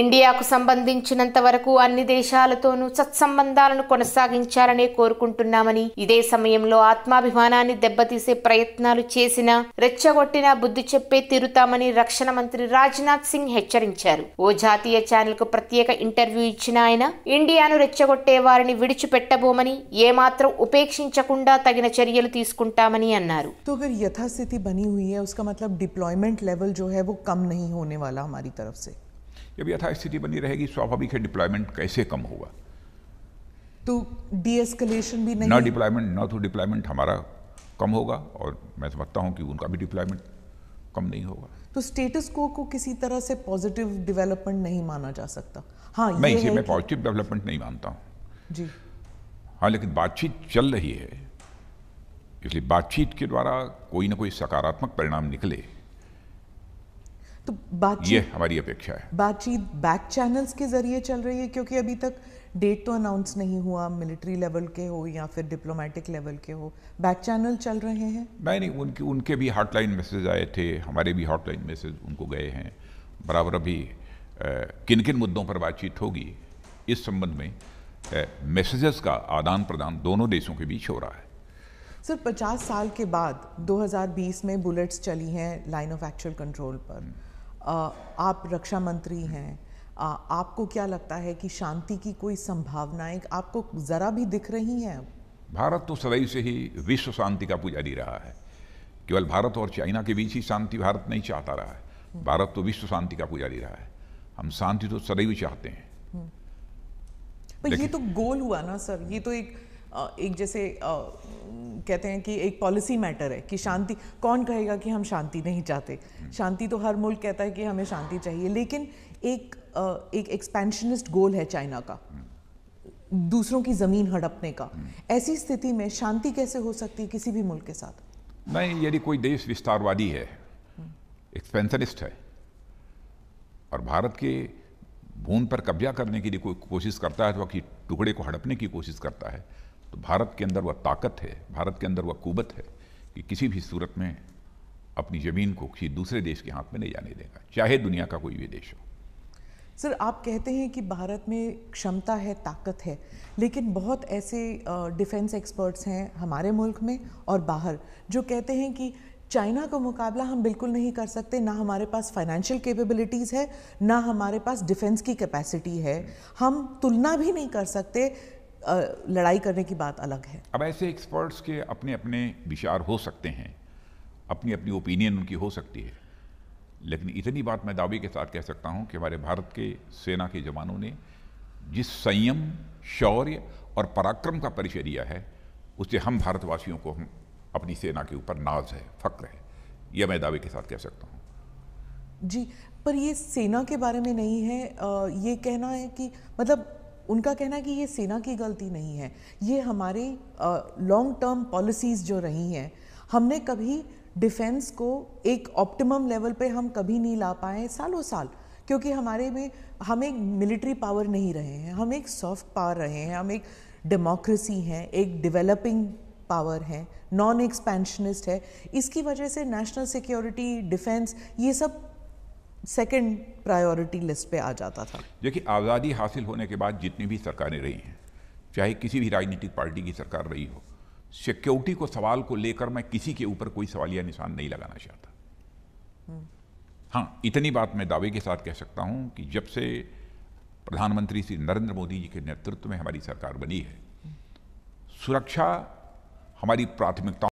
ఇండియాకు సంబంధించినంత వరకు అన్ని దేశాలతోనూ సత్సంబంధాలను కొనసాగించాలనే కోరుకుంటున్నామని ఇదే సమయంలో ఆత్మాభిమానాన్ని దెబ్బతీసే ప్రయత్నాలు చేసినా రెచ్చగొట్టినా బుద్ధి చెప్పే తీరుతామని రక్షణ మంత్రి రాజ్నాథ్ సింగ్ హెచ్చరించారు ఓ జాతీయ ఛానల్ కు ప్రత్యేక ఇంటర్వ్యూ ఇచ్చిన ఆయన ఇండియాను రెచ్చగొట్టే వారిని విడిచిపెట్టబోమని ఏమాత్రం ఉపేక్షించకుండా తగిన చర్యలు తీసుకుంటామని అన్నారు तो अगर यथास्थिति बनी हुई है उसका కమ్ डिप्लॉयमेंट लेवल जो जब यथास्थिति बनी रहेगी स्वाभाविक है डिप्लॉयमेंट कैसे कम होगा तो डीएस्केलेशन भी नहीं ना डिप्लॉयमेंट ना तो डिप्लॉयमेंट हमारा कम होगा और मैं समझता हूँ कि उनका भी डिप्लॉयमेंट कम नहीं होगा तो स्टेटस को को किसी तरह से पॉजिटिव डेवलपमेंट नहीं माना जा सकता हाँ मैं इसे मैं पॉजिटिव डेवलपमेंट नहीं मानता हूँ जी हाँ लेकिन बातचीत चल रही है इसलिए बातचीत के द्वारा कोई ना कोई सकारात्मक परिणाम निकले तो बातचीत ये हमारी अपेक्षा है बातचीत बैक चैनल्स के जरिए चल रही है क्योंकि अभी तक डेट तो अनाउंस नहीं हुआ मिलिट्री लेवल के हो या फिर डिप्लोमेटिक लेवल के हो बैक चैनल चल रहे हैं नहीं नहीं उनके उनके भी हॉटलाइन मैसेज आए थे हमारे भी हॉटलाइन मैसेज उनको गए हैं बराबर अभी किन किन मुद्दों पर बातचीत होगी इस संबंध में मैसेजेस का आदान प्रदान दोनों देशों के बीच हो रहा है सर 50 साल के बाद 2020 में बुलेट्स चली हैं लाइन ऑफ एक्चुअल कंट्रोल पर आप रक्षा मंत्री हैं आपको क्या लगता है कि शांति की कोई संभावनाएं आपको ज़रा भी दिख रही हैं भारत तो सदैव से ही विश्व शांति का पुजारी रहा है केवल भारत और चाइना के बीच ही शांति भारत नहीं चाहता रहा है भारत तो विश्व शांति का पुजारी रहा है हम शांति तो सदैव चाहते हैं हम्म। पर ये तो गोल हुआ ना सर ये तो एक एक जैसे कहते हैं कि एक पॉलिसी मैटर है कि शांति कौन कहेगा कि हम शांति नहीं चाहते शांति तो हर मुल्क कहता है कि हमें शांति चाहिए लेकिन एक एक एक्सपेंशनिस्ट गोल है चाइना का दूसरों की ज़मीन हड़पने का ऐसी स्थिति में शांति कैसे हो सकती है किसी भी मुल्क के साथ नहीं यदि कोई देश विस्तारवादी है एक्सपेंशनिस्ट है और भारत के भूमि पर कब्जा करने के लिए कोई कोशिश करता है अथवा तो कि टुकड़े को हड़पने की कोशिश करता है तो भारत के अंदर वह ताकत है भारत के अंदर वह कुबत है कि किसी भी सूरत में अपनी ज़मीन को किसी दूसरे देश के हाथ में नहीं जाने देगा चाहे दुनिया का कोई भी देश हो सर आप कहते हैं कि भारत में क्षमता है ताकत है लेकिन बहुत ऐसे डिफेंस एक्सपर्ट्स हैं हमारे मुल्क में और बाहर जो कहते हैं कि चाइना का मुकाबला हम बिल्कुल नहीं कर सकते ना हमारे पास फाइनेंशियल कैपेबिलिटीज़ है ना हमारे पास डिफेंस की कैपेसिटी है हम तुलना भी नहीं कर सकते लड़ाई करने की बात अलग है अब ऐसे एक्सपर्ट्स के अपने अपने विचार हो सकते हैं अपनी अपनी ओपिनियन उनकी हो सकती है लेकिन इतनी बात मैं दावे के साथ कह सकता हूँ कि हमारे भारत के सेना के जवानों ने जिस संयम शौर्य और पराक्रम का परिचय दिया है उससे हम भारतवासियों को हम अपनी सेना के ऊपर नाज है फक्र है यह मैं दावे के साथ कह सकता हूँ जी पर ये सेना के बारे में नहीं है आ, ये कहना है कि मतलब उनका कहना है कि ये सेना की गलती नहीं है ये हमारी लॉन्ग टर्म पॉलिसीज़ जो रही हैं हमने कभी डिफेंस को एक ऑप्टिमम लेवल पे हम कभी नहीं ला पाए सालों साल क्योंकि हमारे में हम एक मिलिट्री पावर नहीं रहे हैं हम एक सॉफ्ट पावर रहे हैं हम एक डेमोक्रेसी हैं एक डेवलपिंग पावर हैं नॉन एक्सपेंशनिस्ट है इसकी वजह से नेशनल सिक्योरिटी डिफेंस ये सब सेकंड प्रायोरिटी लिस्ट पे आ जाता था देखिए आज़ादी हासिल होने के बाद जितनी भी सरकारें रही हैं चाहे किसी भी राजनीतिक पार्टी की सरकार रही हो सिक्योरिटी को सवाल को लेकर मैं किसी के ऊपर कोई सवालिया निशान नहीं लगाना चाहता हाँ इतनी बात मैं दावे के साथ कह सकता हूँ कि जब से प्रधानमंत्री श्री नरेंद्र मोदी जी के नेतृत्व में हमारी सरकार बनी है सुरक्षा हमारी प्राथमिकता